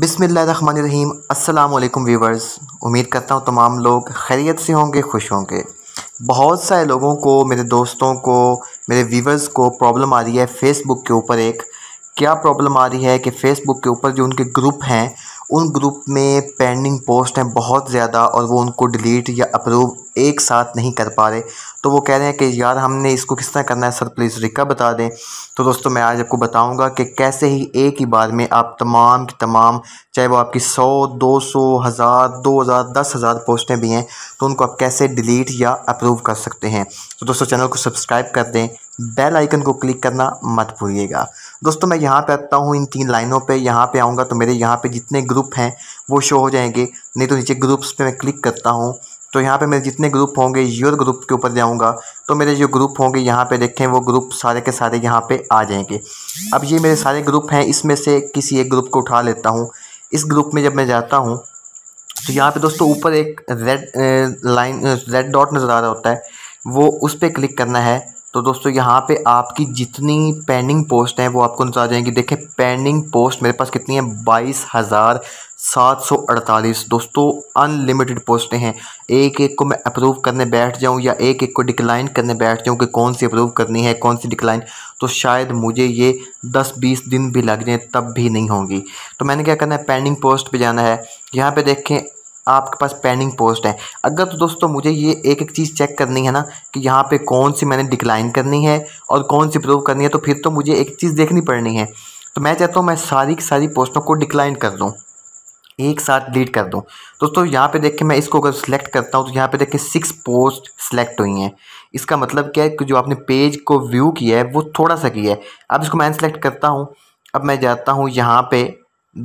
बिसमीम् अल्लाम व्यूवर्स उम्मीद करता हूँ तमाम लोग खैरियत से होंगे खुश होंगे बहुत सारे लोगों को मेरे दोस्तों को मेरे व्यूवर्स को प्रॉब्लम आ रही है फ़ेसबुक के ऊपर एक क्या प्रॉब्लम आ रही है कि फ़ेसबुक के ऊपर जो उनके ग्रुप हैं उन ग्रुप में पेंडिंग पोस्ट हैं बहुत ज़्यादा और वो उनको डिलीट या अप्रूव एक साथ नहीं कर पा रहे तो वो कह रहे हैं कि यार हमने इसको किस तरह करना है सर प्लीज़ रिका बता दें तो दोस्तों मैं आज आपको बताऊंगा कि कैसे ही एक ही बार में आप तमाम की तमाम चाहे वो आपकी सौ दो सौ हज़ार दो हज़ार दस हज़ार पोस्टें भी हैं तो उनको आप कैसे डिलीट या अप्रूव कर सकते हैं तो दोस्तों चैनल को सब्सक्राइब कर दें बेल आइकन को क्लिक करना मत भूलिएगा दोस्तों मैं यहाँ पे आता हूँ इन तीन लाइनों पे यहाँ पे आऊँगा तो मेरे यहाँ पे जितने ग्रुप हैं वो शो हो जाएंगे नहीं तो नीचे ग्रुप्स पे मैं क्लिक करता हूँ तो यहाँ पे मेरे जितने ग्रुप होंगे योर ग्रुप के ऊपर जाऊँगा तो मेरे जो ग्रुप होंगे यहाँ पे देखें वो ग्रुप सारे के सारे यहाँ पे आ जाएंगे अब ये मेरे सारे ग्रुप हैं इसमें से किसी एक ग्रुप को उठा लेता हूँ इस ग्रुप में जब मैं जाता हूँ तो यहाँ पर दोस्तों ऊपर एक रेड लाइन रेड डॉट नज़र आ रहा होता है वो उस पर क्लिक करना है तो दोस्तों यहाँ पे आपकी जितनी पेंडिंग पोस्ट हैं वो आपको नजर आ जाएंगी देखें पेंडिंग पोस्ट मेरे पास कितनी है बाईस हज़ार सात सौ अड़तालीस दोस्तों अनलिमिटेड पोस्टें हैं एक एक को मैं अप्रूव करने बैठ जाऊँ या एक एक को डिक्लाइन करने बैठ जाऊँ कि कौन सी अप्रूव करनी है कौन सी डिक्लाइन तो शायद मुझे ये दस बीस दिन भी लग जाए तब भी नहीं होंगी तो मैंने क्या करना है पेंडिंग पोस्ट पर जाना है यहाँ पर देखें आपके पास पेंडिंग पोस्ट है अगर तो दोस्तों मुझे ये एक एक चीज़ चेक करनी है ना कि यहाँ पे कौन सी मैंने डिक्लाइन करनी है और कौन सी प्रूव करनी है तो फिर तो मुझे एक चीज़ देखनी पड़नी है तो मैं चाहता हूँ मैं सारी की सारी पोस्टों को डिक्लाइन कर दूँ एक साथ डिलीट कर दूँ दोस्तों यहाँ पे देख के मैं इसको अगर सिलेक्ट करता हूँ तो यहाँ पे देख के सिक्स पोस्ट सेलेक्ट हुई हैं इसका मतलब क्या है कि जो आपने पेज को व्यू किया है वो थोड़ा सा किया है अब इसको मैं सिलेक्ट करता हूँ अब मैं जाता हूँ यहाँ पे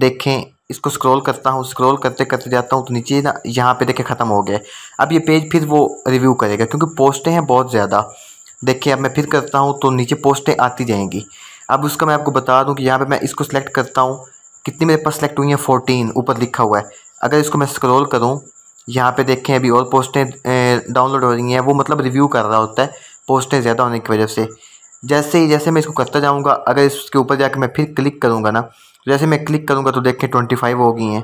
देखें इसको स्क्रॉल करता हूँ स्क्रॉल करते करते जाता हूँ तो नीचे ना यहाँ पे देखे ख़त्म हो गया अब ये पेज फिर वो रिव्यू करेगा क्योंकि पोस्टें हैं बहुत ज़्यादा देखिए अब मैं फिर करता हूँ तो नीचे पोस्टें आती जाएंगी अब उसका मैं आपको बता दूँ कि यहाँ पर मैं इसको सेलेक्ट करता हूँ कितनी मेरे पास सेलेक्ट हुई हैं फोर्टीन ऊपर लिखा हुआ है अगर इसको मैं स्क्रोल करूँ यहाँ पर देखें अभी और पोस्टें डाउनलोड हो रही हैं वो मतलब रिव्यू कर रहा होता है पोस्टें ज़्यादा होने की वजह से जैसे ही जैसे मैं इसको करता जाऊँगा अगर इसके ऊपर जाकर मैं फिर क्लिक करूँगा ना तो जैसे मैं क्लिक करूँगा तो देखें ट्वेंटी फाइव हो गई हैं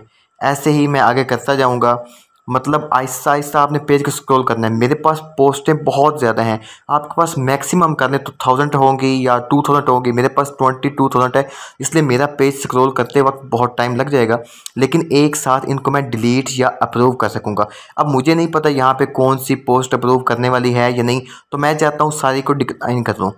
ऐसे ही मैं आगे करता जाऊँगा मतलब आहिस्ता आहिस्ता आपने पेज को स्क्रॉल करना है मेरे पास पोस्टें बहुत ज़्यादा हैं आपके पास मैक्सिमम करने तो थाउजेंड होंगी या टू थाउजेंड होंगी मेरे पास ट्वेंटी टू थाउजेंड है इसलिए मेरा पेज स्क्रॉल करते वक्त बहुत टाइम लग जाएगा लेकिन एक साथ इनको मैं डिलीट या अप्रूव कर सकूँगा अब मुझे नहीं पता यहाँ पर कौन सी पोस्ट अप्रूव करने वाली है या नहीं तो मैं चाहता हूँ सारी को डिक्लाइन कर लूँ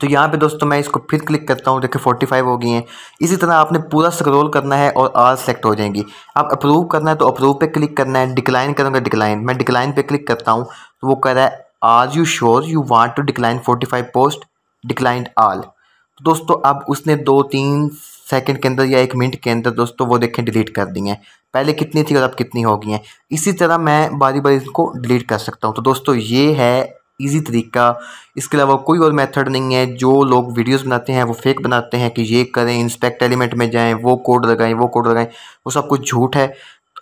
तो यहाँ पे दोस्तों मैं इसको फिर क्लिक करता हूँ देखिए 45 हो गई हैं इसी तरह आपने पूरा स्क्रॉल करना है और आर सेलेक्ट हो जाएंगी आप अप्रूव करना है तो अप्रूव पे क्लिक करना है डिक्लाइन करूँगा डिक्लाइन मैं डिक्लाइन पे क्लिक करता हूँ तो वो कह रहा है are you sure you want to decline 45 post declined all तो दोस्तों अब उसने दो तीन सेकेंड के अंदर या एक मिनट के अंदर दोस्तों वो देखें डिलीट कर दी हैं पहले कितनी थी और अब कितनी हो गई हैं इसी तरह मैं बारी बारी इसको डिलीट कर सकता हूँ तो दोस्तों ये है ईजी तरीका इसके अलावा कोई और मेथड नहीं है जो लोग वीडियोस बनाते हैं वो फेक बनाते हैं कि ये करें इंस्पेक्ट एलिमेंट में जाएं वो कोड लगाएं वो कोड लगाएं वो सब कुछ झूठ है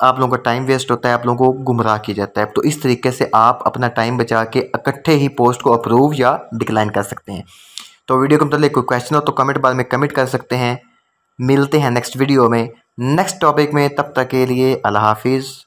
आप लोगों का टाइम वेस्ट होता है आप लोगों को गुमराह किया जाता है तो इस तरीके से आप अपना टाइम बचा के इकट्ठे ही पोस्ट को अप्रूव या डिक्लाइन कर सकते हैं तो वीडियो के मतलब कोई क्वेश्चन हो तो कमेंट बार में कमेंट कर सकते हैं मिलते हैं नेक्स्ट वीडियो में नेक्स्ट टॉपिक में तब तक के लिए अल्लाह हाफिज़